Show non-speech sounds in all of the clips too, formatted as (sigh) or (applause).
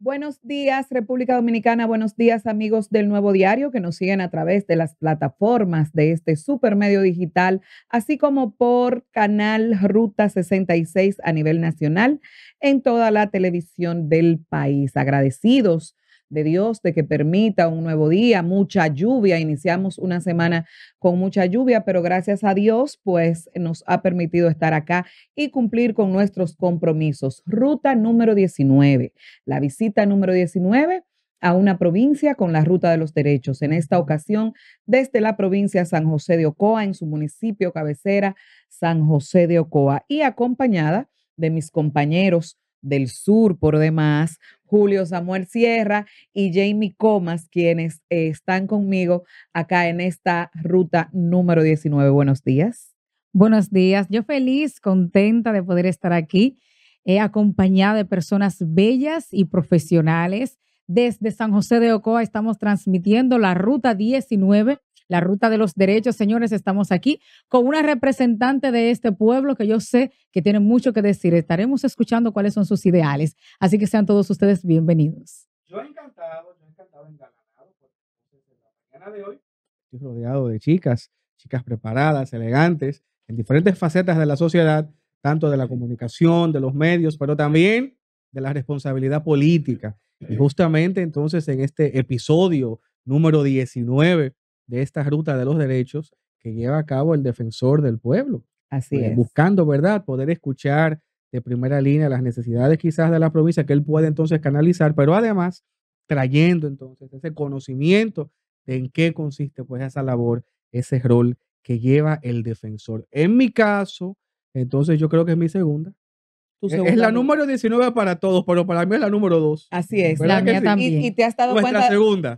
Buenos días, República Dominicana. Buenos días, amigos del Nuevo Diario que nos siguen a través de las plataformas de este supermedio digital, así como por canal Ruta 66 a nivel nacional en toda la televisión del país. Agradecidos de Dios, de que permita un nuevo día, mucha lluvia. Iniciamos una semana con mucha lluvia, pero gracias a Dios, pues nos ha permitido estar acá y cumplir con nuestros compromisos. Ruta número 19, la visita número 19 a una provincia con la Ruta de los Derechos. En esta ocasión, desde la provincia San José de Ocoa, en su municipio cabecera, San José de Ocoa, y acompañada de mis compañeros del sur, por demás, Julio Samuel Sierra y Jamie Comas, quienes eh, están conmigo acá en esta ruta número 19. Buenos días. Buenos días. Yo feliz, contenta de poder estar aquí, eh, acompañada de personas bellas y profesionales. Desde San José de Ocoa estamos transmitiendo la ruta 19 la ruta de los derechos, señores, estamos aquí con una representante de este pueblo que yo sé que tiene mucho que decir. Estaremos escuchando cuáles son sus ideales. Así que sean todos ustedes bienvenidos. Yo encantado, yo encantado, engalanado, porque la mañana de hoy estoy rodeado de chicas, chicas preparadas, elegantes, en diferentes facetas de la sociedad, tanto de la comunicación, de los medios, pero también de la responsabilidad política. Y justamente entonces en este episodio número 19 de esta ruta de los derechos que lleva a cabo el defensor del pueblo. Así eh, es. Buscando, ¿verdad?, poder escuchar de primera línea las necesidades quizás de la provincia que él puede entonces canalizar, pero además trayendo entonces ese conocimiento de en qué consiste pues esa labor, ese rol que lleva el defensor. En mi caso, entonces yo creo que es mi segunda, es la número 19 para todos, pero para mí es la número 2. Así es, la mía Y, te has dado cuenta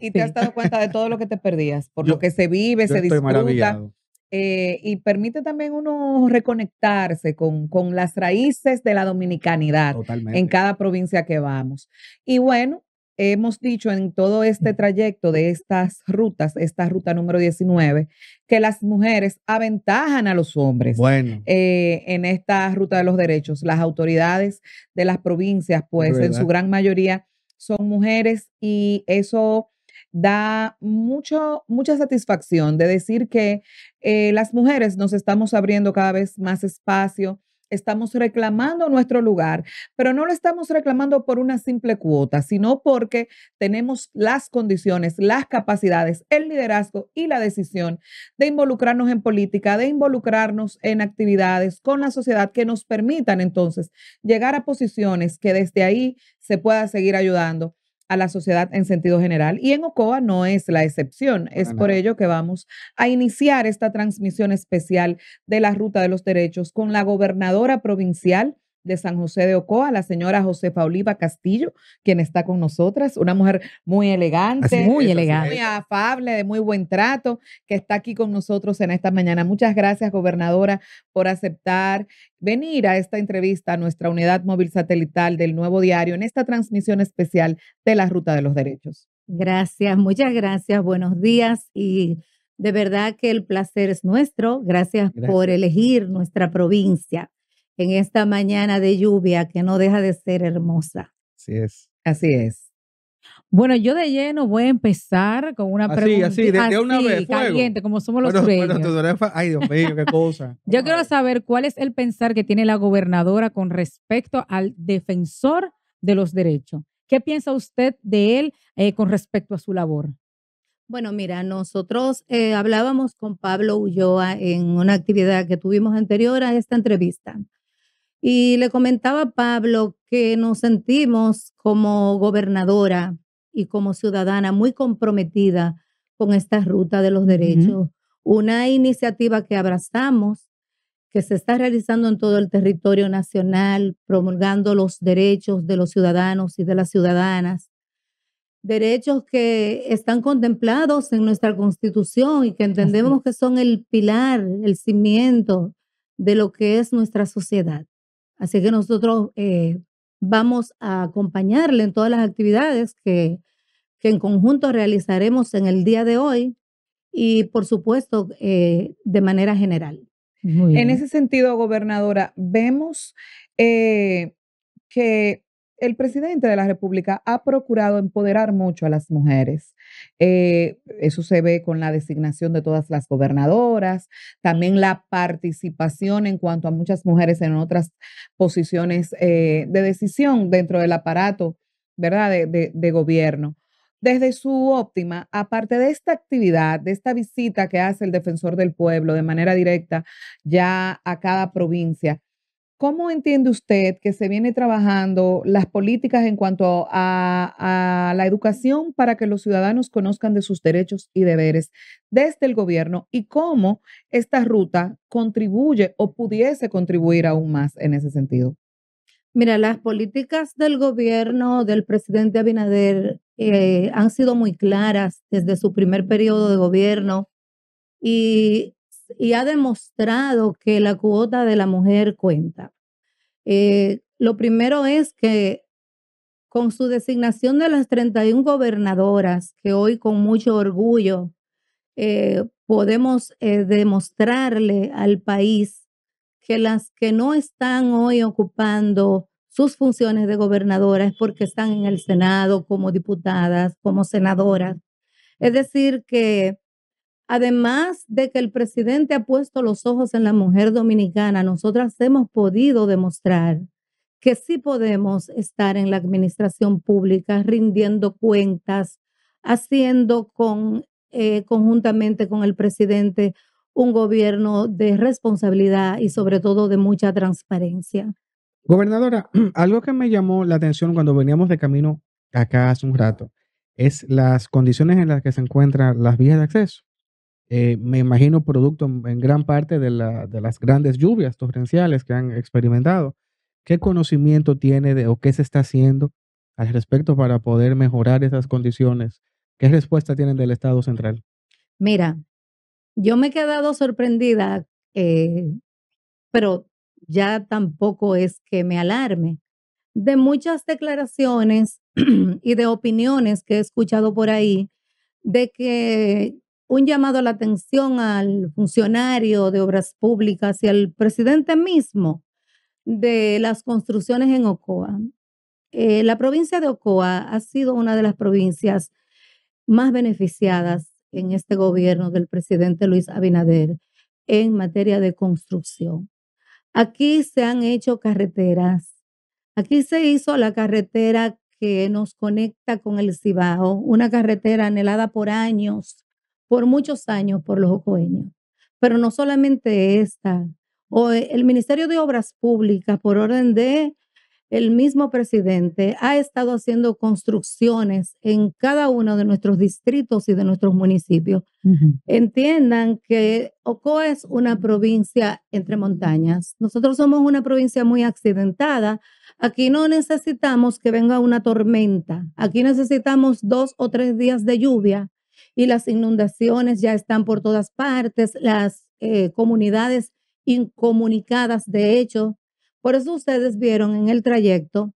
y te has dado cuenta de todo lo que te perdías, por lo que se vive, se disfruta. Eh, y permite también uno reconectarse con, las raíces de la dominicanidad en cada provincia que vamos. Y bueno, hemos dicho en todo este trayecto de estas rutas, esta ruta número 19, que las mujeres aventajan a los hombres eh, en esta ruta de los derechos. Las autoridades de las provincias, pues en su gran mayoría son mujeres y eso da mucho, mucha satisfacción de decir que eh, las mujeres nos estamos abriendo cada vez más espacio estamos reclamando nuestro lugar, pero no lo estamos reclamando por una simple cuota, sino porque tenemos las condiciones, las capacidades, el liderazgo y la decisión de involucrarnos en política, de involucrarnos en actividades con la sociedad que nos permitan entonces llegar a posiciones que desde ahí se pueda seguir ayudando a la sociedad en sentido general. Y en Ocoa no es la excepción. es por ello que vamos a iniciar esta transmisión especial de la Ruta de los Derechos con la gobernadora provincial de San José de Ocoa, la señora Josefa Oliva Castillo, quien está con nosotras, una mujer muy elegante, muy elegante, afable, de muy buen trato, que está aquí con nosotros en esta mañana. Muchas gracias, gobernadora, por aceptar venir a esta entrevista a nuestra unidad móvil satelital del Nuevo Diario en esta transmisión especial de la Ruta de los Derechos. Gracias, muchas gracias, buenos días y de verdad que el placer es nuestro. gracias. por elegir nuestra provincia en esta mañana de lluvia que no deja de ser hermosa. Así es. Así es. Bueno, yo de lleno voy a empezar con una pregunta. Así, una vez. como somos los bueno, ay, Dios mío, qué cosa. (laughs) yo quiero saber cuál es el pensar que tiene la gobernadora con respecto al defensor de los derechos. ¿Qué piensa usted de él eh, con respecto a su labor? Bueno, mira, nosotros eh, hablábamos con Pablo Ulloa en una actividad que tuvimos anterior a esta entrevista y le comentaba a Pablo que nos sentimos como gobernadora y como ciudadana muy comprometida con esta ruta de los derechos. Una iniciativa que abrazamos, que se está realizando en todo el territorio nacional, promulgando los derechos de los ciudadanos y de las ciudadanas. Derechos que están contemplados en nuestra constitución y que entendemos que son el pilar, el cimiento de lo que es nuestra sociedad. Así que nosotros eh, vamos a acompañarle en todas las actividades que, que, en conjunto realizaremos en el día de hoy y, por supuesto, eh, de manera general. En ese sentido, gobernadora, vemos eh, que el presidente de la República ha procurado empoderar mucho a las mujeres. Eh, eso se ve con la designación de todas las gobernadoras, también la participación en cuanto a muchas mujeres en otras posiciones eh, de decisión dentro del aparato, ¿verdad?, de, de gobierno. Desde su óptima, aparte de esta actividad, de esta visita que hace el defensor del pueblo de manera directa ya a cada provincia, ¿Cómo entiende usted que se viene trabajando las políticas en cuanto a, la educación para que los ciudadanos conozcan de sus derechos y deberes desde el gobierno y cómo esta ruta contribuye o pudiese contribuir aún más en ese sentido? Mira, las políticas del gobierno del presidente Abinader eh, han sido muy claras desde su primer periodo de gobierno y y ha demostrado que la cuota de la mujer cuenta. Eh, lo primero es que con su designación de las 31 gobernadoras, que hoy con mucho orgullo eh, podemos eh, demostrarle al país que las que no están hoy ocupando sus funciones de gobernadoras es porque están en el Senado como diputadas, como senadoras. Es decir, que Además de que el presidente ha puesto los ojos en la mujer dominicana, nosotras hemos podido demostrar que sí podemos estar en la administración pública rindiendo cuentas, haciendo eh, conjuntamente con el presidente un gobierno de responsabilidad y sobre todo de mucha transparencia. Gobernadora, (clears throat) algo que me llamó la atención cuando veníamos de camino acá hace un rato es las condiciones en las que se encuentran las vías de acceso. Eh, me imagino producto en, gran parte de, las grandes lluvias torrenciales que han experimentado. ¿Qué conocimiento tiene de o qué se está haciendo al respecto para poder mejorar esas condiciones? ¿Qué respuesta tienen del Estado central? Mira, yo me he quedado sorprendida, eh, pero ya tampoco es que me alarme, de muchas declaraciones (clears throat) y de opiniones que he escuchado por ahí de que un llamado a la atención al funcionario de obras públicas y al presidente mismo de las construcciones en Ocoa. Eh, la provincia de Ocoa ha sido una de las provincias más beneficiadas en este gobierno del presidente Luis Abinader en materia de construcción. Aquí se han hecho carreteras. Aquí se hizo la carretera que nos conecta con el Cibao, una carretera anhelada por años por muchos años por los ocoeños. Pero no solamente esta, o e, el Ministerio de Obras Públicas, por orden de el mismo presidente, ha estado haciendo construcciones en cada uno de nuestros distritos y de nuestros municipios. Entiendan que Ocoa es una provincia entre montañas. Nosotros somos una provincia muy accidentada. Aquí no necesitamos que venga una tormenta. Aquí necesitamos dos o tres días de lluvia y las inundaciones ya están por todas partes, las eh, comunidades incomunicadas, de hecho. Por eso ustedes vieron en el trayecto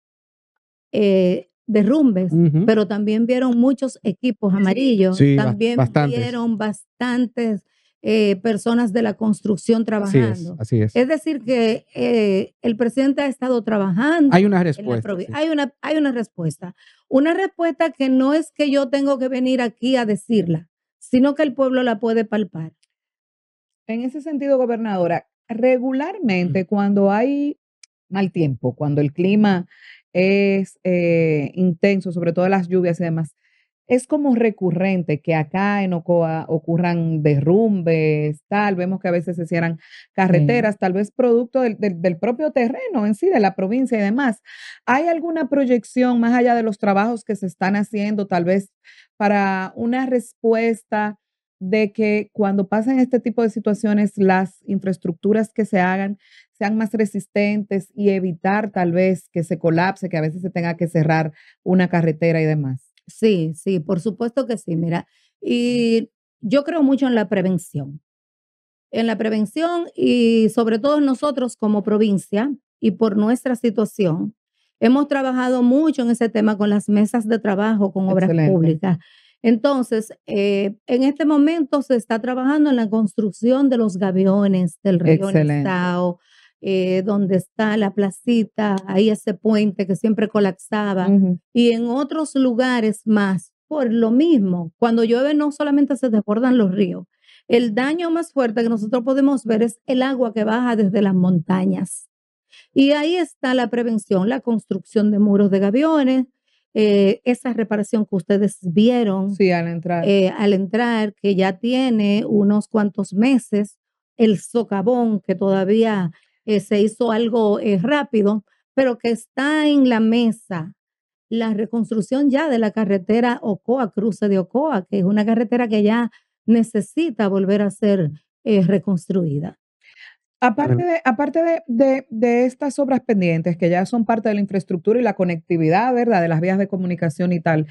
eh, derrumbes, pero también vieron muchos equipos amarillos, también vieron bastantes eh, personas de la construcción trabajando. Así es. es. decir, que eh, el presidente ha estado trabajando. Hay una respuesta. Hay, una, hay una respuesta. Una respuesta que no es que yo tengo que venir aquí a decirla, sino que el pueblo la puede palpar. En ese sentido, gobernadora, regularmente cuando hay mal tiempo, cuando el clima es eh, intenso, sobre todo las lluvias y demás, es como recurrente que acá en Ocoa ocurran derrumbes, tal, vemos que a veces se cierran carreteras, tal vez producto del, del, propio terreno en sí, de la provincia y demás. ¿Hay alguna proyección más allá de los trabajos que se están haciendo, tal vez para una respuesta de que cuando pasan este tipo de situaciones, las infraestructuras que se hagan sean más resistentes y evitar tal vez que se colapse, que a veces se tenga que cerrar una carretera y demás? Sí, sí, por supuesto que sí, mira. Y yo creo mucho en la prevención, en la prevención y sobre todo nosotros como provincia y por nuestra situación. Hemos trabajado mucho en ese tema con las mesas de trabajo, con obras públicas. Entonces, eh, en este momento se está trabajando en la construcción de los gaviones del río Estado. Eh, donde está la placita, ahí ese puente que siempre colapsaba, y en otros lugares más, por lo mismo. Cuando llueve no solamente se desbordan los ríos, el daño más fuerte que nosotros podemos ver es el agua que baja desde las montañas. Y ahí está la prevención, la construcción de muros de gaviones, eh, esa reparación que ustedes vieron sí, al, entrar. Eh, al entrar, que ya tiene unos cuantos meses, el socavón que todavía eh, se hizo algo eh, rápido, pero que está en la mesa la reconstrucción ya de la carretera Ocoa, cruce de Ocoa, que es una carretera que ya necesita volver a ser eh, reconstruida. Aparte, de, aparte de, estas obras pendientes que ya son parte de la infraestructura y la conectividad, ¿verdad? De las vías de comunicación y tal,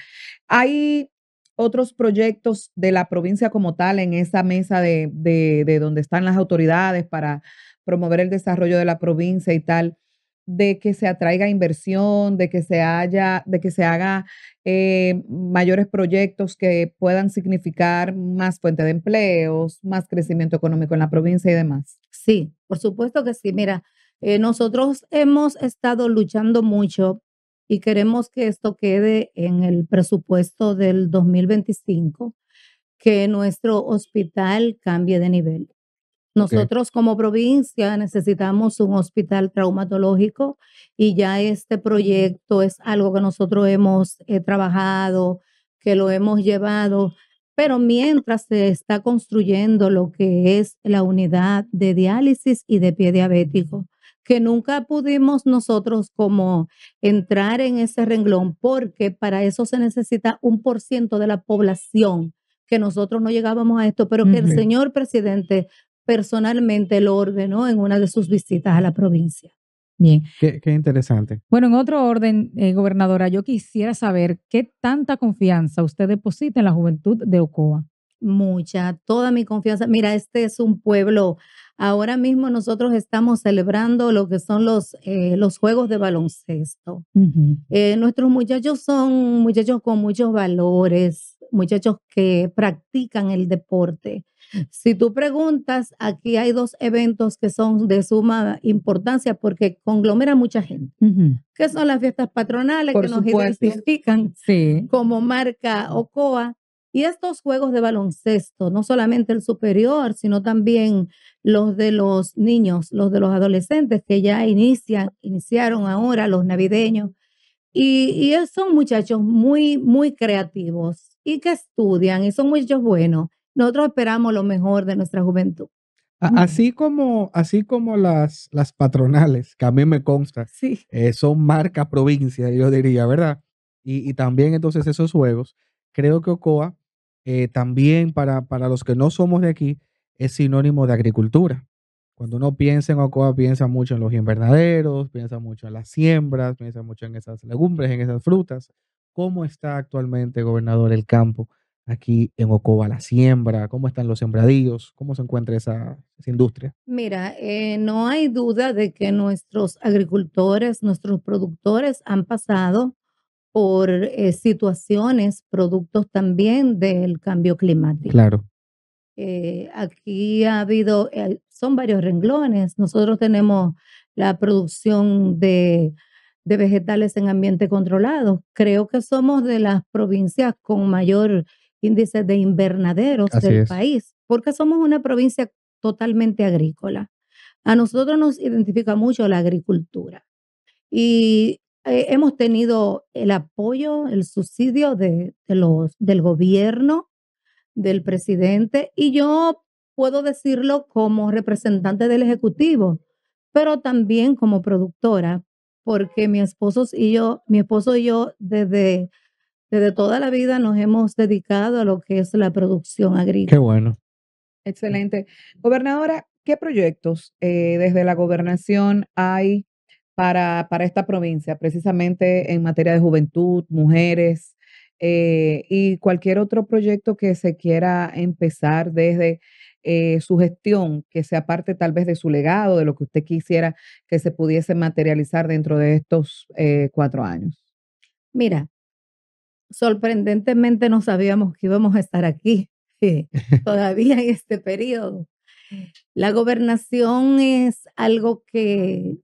¿hay otros proyectos de la provincia como tal en esa mesa de, de donde están las autoridades para promover el desarrollo de la provincia y tal, de que se atraiga inversión, de que se haya, de que se haga eh, mayores proyectos que puedan significar más fuente de empleos, más crecimiento económico en la provincia y demás. Sí, por supuesto que sí. Mira, eh, nosotros hemos estado luchando mucho y queremos que esto quede en el presupuesto del 2025, que nuestro hospital cambie de nivel. Nosotros como provincia necesitamos un hospital traumatológico y ya este proyecto es algo que nosotros hemos eh, trabajado, que lo hemos llevado, pero mientras se está construyendo lo que es la unidad de diálisis y de pie diabético, que nunca pudimos nosotros como entrar en ese renglón porque para eso se necesita un por ciento de la población que nosotros no llegábamos a esto, pero que el señor presidente personalmente lo ordenó en una de sus visitas a la provincia. Bien. Qué, interesante. Bueno, en otro orden, eh, gobernadora, yo quisiera saber qué tanta confianza usted deposita en la juventud de Ocoa. Mucha, toda mi confianza. Mira, este es un pueblo. Ahora mismo nosotros estamos celebrando lo que son los, eh, los juegos de baloncesto. Eh, nuestros muchachos son muchachos con muchos valores, muchachos que practican el deporte. Si tú preguntas, aquí hay dos eventos que son de suma importancia porque conglomera mucha gente, que son las fiestas patronales que nos identifican como marca OCOA. Y estos juegos de baloncesto, no solamente el superior, sino también los de los niños, los de los adolescentes que ya inician, iniciaron ahora los navideños. Y, y son muchachos muy, muy creativos y que estudian y son muchos buenos nosotros esperamos lo mejor de nuestra juventud. Así como, así como las, las patronales, que a mí me consta, sí. Eh, son marca provincia, yo diría, ¿verdad? Y, y, también entonces esos juegos, creo que Ocoa, eh, también para, para los que no somos de aquí, es sinónimo de agricultura. Cuando uno piensa en Ocoa, piensa mucho en los invernaderos, piensa mucho en las siembras, piensa mucho en esas legumbres, en esas frutas. ¿Cómo está actualmente, gobernador, el campo aquí en Ocoba la siembra? ¿Cómo están los sembradíos? ¿Cómo se encuentra esa, industria? Mira, eh, no hay duda de que nuestros agricultores, nuestros productores han pasado por eh, situaciones, productos también del cambio climático. Claro. Eh, aquí ha habido, son varios renglones. Nosotros tenemos la producción de vegetales en ambiente controlado. Creo que somos de las provincias con mayor índices de invernaderos del país, porque somos una provincia totalmente agrícola. A nosotros nos identifica mucho la agricultura y eh, hemos tenido el apoyo, el subsidio de, los, del gobierno, del presidente, y yo puedo decirlo como representante del Ejecutivo, pero también como productora, porque mi esposo y yo, mi esposo y yo desde desde toda la vida nos hemos dedicado a lo que es la producción agrícola. Qué bueno. Excelente. Gobernadora, ¿qué proyectos eh, desde la gobernación hay para, para, esta provincia, precisamente en materia de juventud, mujeres eh, y cualquier otro proyecto que se quiera empezar desde eh, su gestión, que sea parte tal vez de su legado, de lo que usted quisiera que se pudiese materializar dentro de estos cuatro años? Mira, sorprendentemente no sabíamos que íbamos a estar aquí eh, (laughs) todavía en este periodo. La gobernación es algo que,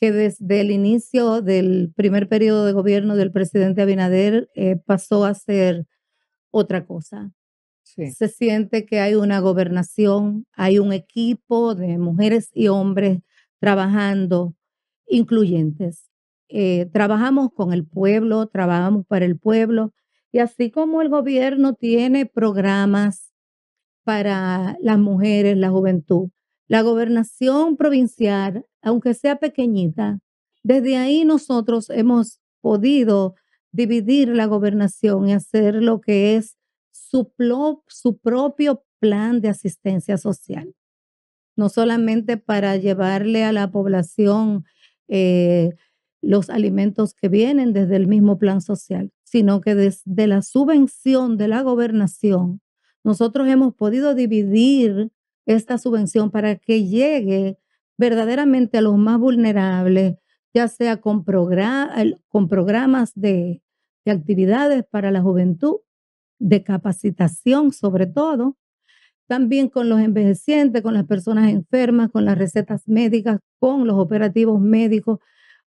que, desde el inicio del primer periodo de gobierno del presidente Abinader eh, pasó a ser otra cosa. Se siente que hay una gobernación, hay un equipo de mujeres y hombres trabajando incluyentes. Eh, trabajamos con el pueblo, trabajamos para el pueblo, y así como el gobierno tiene programas para las mujeres, la juventud, la gobernación provincial, aunque sea pequeñita, desde ahí nosotros hemos podido dividir la gobernación y hacer lo que es su, su propio plan de asistencia social, no solamente para llevarle a la población eh, los alimentos que vienen desde el mismo plan social, sino que desde la subvención de la gobernación, nosotros hemos podido dividir esta subvención para que llegue verdaderamente a los más vulnerables, ya sea con, programas de actividades para la juventud, de capacitación sobre todo, también con los envejecientes, con las personas enfermas, con las recetas médicas, con los operativos médicos,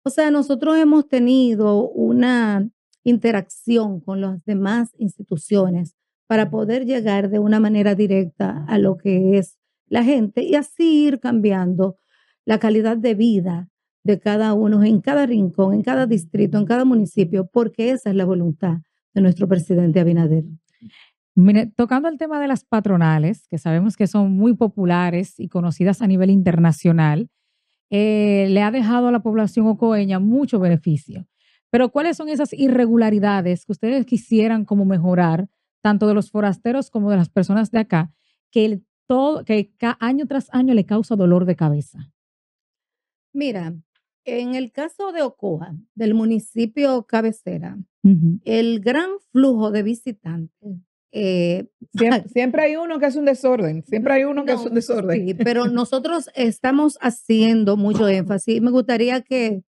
o sea, nosotros hemos tenido una interacción con las demás instituciones para poder llegar de una manera directa a lo que es la gente y así ir cambiando la calidad de vida de cada uno en cada rincón, en cada distrito, en cada municipio, porque esa es la voluntad de nuestro presidente Abinader. Mire, tocando el tema de las patronales, que sabemos que son muy populares y conocidas a nivel internacional, eh, le ha dejado a la población ocoeña mucho beneficio. Pero ¿cuáles son esas irregularidades que ustedes quisieran como mejorar, tanto de los forasteros como de las personas de acá, que, todo, que año tras año le causa dolor de cabeza? Mira, en el caso de Ocoa, del municipio cabecera, el gran flujo de visitantes eh, (laughs) siempre, hay uno que hace un desorden, siempre hay uno que hace un desorden. pero (laughs) nosotros estamos haciendo mucho énfasis. Me gustaría que,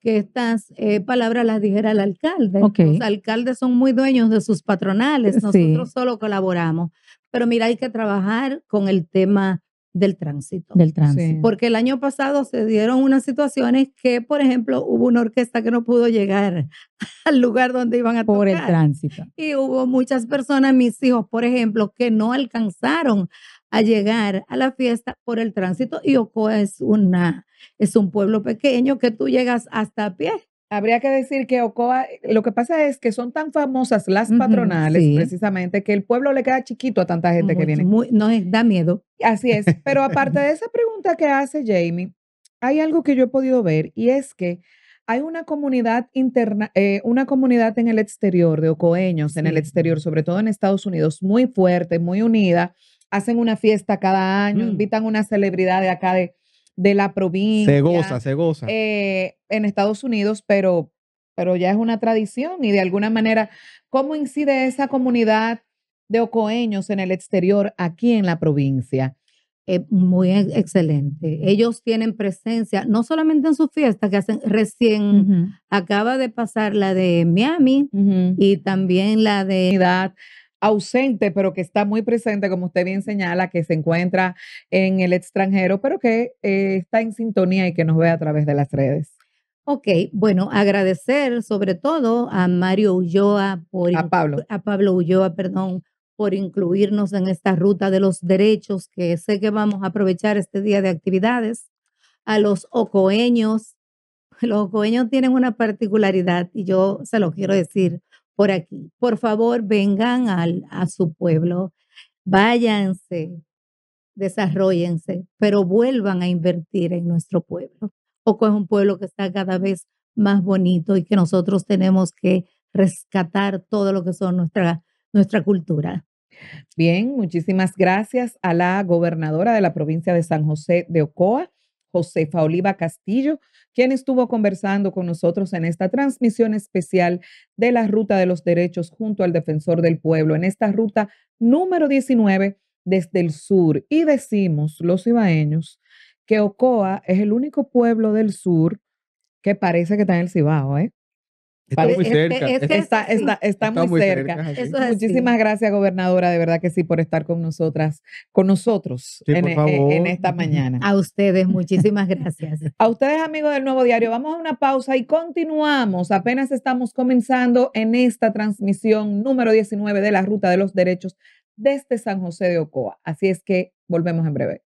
que estas eh, palabras las dijera el alcalde. Los alcaldes son muy dueños de sus patronales, nosotros solo colaboramos. Pero mira, hay que trabajar con el tema del tránsito. Del tránsito. Porque el año pasado se dieron unas situaciones que, por ejemplo, hubo una orquesta que no pudo llegar (laughs) al lugar donde iban a tocar. Por el tránsito. Y hubo muchas personas, mis hijos, por ejemplo, que no alcanzaron a llegar a la fiesta por el tránsito. Y Ocoa es una es un pueblo pequeño que tú llegas hasta a pie Habría que decir que Ocoa, lo que pasa es que son tan famosas las patronales, precisamente, que el pueblo le queda chiquito a tanta gente que viene. Muy, no eh, da miedo. Así es. Pero (laughs) aparte de esa pregunta que hace Jamie, hay algo que yo he podido ver y es que hay una comunidad interna, eh, una comunidad en el exterior de ocoeños, en el exterior, sobre todo en Estados Unidos, muy fuerte, muy unida. Hacen una fiesta cada año, mm. invitan una celebridad de acá de, de la provincia. Se goza, se goza. Eh, en Estados Unidos, pero, pero ya es una tradición y de alguna manera, ¿cómo incide esa comunidad de ocoeños en el exterior aquí en la provincia? Eh, muy excelente. Ellos tienen presencia, no solamente en sus fiestas, que hacen recién, acaba de pasar la de Miami y también la de ausente, pero que está muy presente, como usted bien señala, que se encuentra en el extranjero, pero que eh, está en sintonía y que nos ve a través de las redes. Ok, bueno, agradecer sobre todo a Mario Ulloa por Pablo. a perdón, por incluirnos en esta ruta de los derechos que sé que vamos a aprovechar este día de actividades. A los ocoeños, los ocoeños tienen una particularidad y yo se lo quiero decir por aquí. Por favor, vengan al, a su pueblo, váyanse, desarrollense, pero vuelvan a invertir en nuestro pueblo. Oco es un pueblo que está cada vez más bonito y que nosotros tenemos que rescatar todo lo que son nuestra, nuestra cultura. Bien, muchísimas gracias a la gobernadora de la provincia de San José de Ocoa Josefa Oliva Castillo, quien estuvo conversando con nosotros en esta transmisión especial de la Ruta de los Derechos junto al Defensor del Pueblo, en esta ruta número 19 desde el sur. Y decimos los cibaeños que Ocoa es el único pueblo del sur que parece que está en el Cibao, ¿eh? Está muy cerca. está, muy cerca. Muchísimas gracias, gobernadora, de verdad que sí, por estar con nosotras, con nosotros en, e, e, en, esta mañana. A ustedes, muchísimas gracias. (laughs) a ustedes, amigos del Nuevo Diario, vamos a una pausa y continuamos. Apenas estamos comenzando en esta transmisión número 19 de la Ruta de los Derechos desde San José de Ocoa. Así es que volvemos en breve.